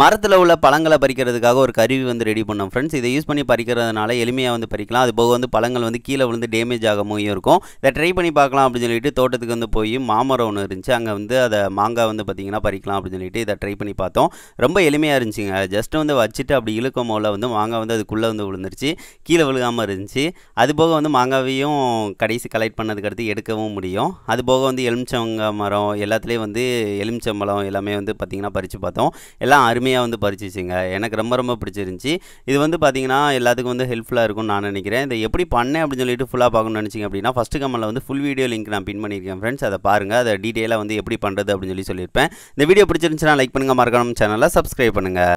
மரத்தில் உள்ள பழங்களை பறிக்கிறதுக்காக ஒரு கருவி வந்து ரெடி பண்ணோம் ஃப்ரெண்ட்ஸ் இதை யூஸ் பண்ணி பறிக்கிறதுனால எளிமையாக வந்து பறிக்கலாம் அது போக வந்து பழங்கள் வந்து கீழே விழுந்து டேமேஜ் ஆகவும் இருக்கும் இதை ட்ரை பண்ணி பார்க்கலாம் அப்படின்னு சொல்லிட்டு தோட்டத்துக்கு வந்து போய் மாமரம் ஒன்று இருந்துச்சு அங்கே வந்து அதை மாங்காய் வந்து பார்த்திங்கன்னா பறிக்கலாம் அப்படின்னு சொல்லிட்டு இதை ட்ரை பண்ணி பார்த்தோம் ரொம்ப எளிமையாக இருந்துச்சுங்க ஜஸ்ட் வந்து வச்சுட்டு அப்படி இழுக்கும் போல வந்து மாங்காய் வந்து அதுக்குள்ளே வந்து விழுந்துருச்சு கீழே விழுகாமல் இருந்துச்சு அது போக வந்து மாங்காவையும் கடைசி கலெக்ட் பண்ணதுக்கு அடுத்து எடுக்கவும் முடியும் அது போக வந்து எலுமிச்சங்க மரம் எல்லாத்துலேயும் வந்து எலுமிச்சம்பழம் எல்லாமே வந்து பார்த்திங்கன்னா பறித்து பார்த்தோம் எல்லாம் அரு அருமையாக வந்து பறிச்சிச்சிங்க எனக்கு ரொம்ப ரொம்ப பிடிச்சிருந்துச்சி இது வந்து பார்த்திங்கன்னா எல்லாத்துக்கும் வந்து ஹெல்ப்ஃபுல்லாக இருக்கும்னு நான் நினைக்கிறேன் இதை எப்படி பண்ணேன் அப்படின்னு சொல்லிட்டு ஃபுல்லாக பார்க்கணும்னு நினச்சிங்க அப்படின்னா ஃபஸ்ட்டு கமெண்ட்டில் வந்து ஃபுல் வீடியோ லிங்க் நான் பின் பண்ணியிருக்கேன் ஃப்ரெண்ட்ஸ் அதை பாருங்கள் அதை டீட்டெயிலாக வந்து எப்படி பண்ணுறது அப்படின்னு சொல்லி சொல்லியிருப்பேன் இந்த வீடியோ பிடிச்சிருந்துச்சுன்னா லைக் பண்ணுங்கள் மறக்கணும் சேனலில் சப்ஸ்கிரைப் பண்ணுங்கள்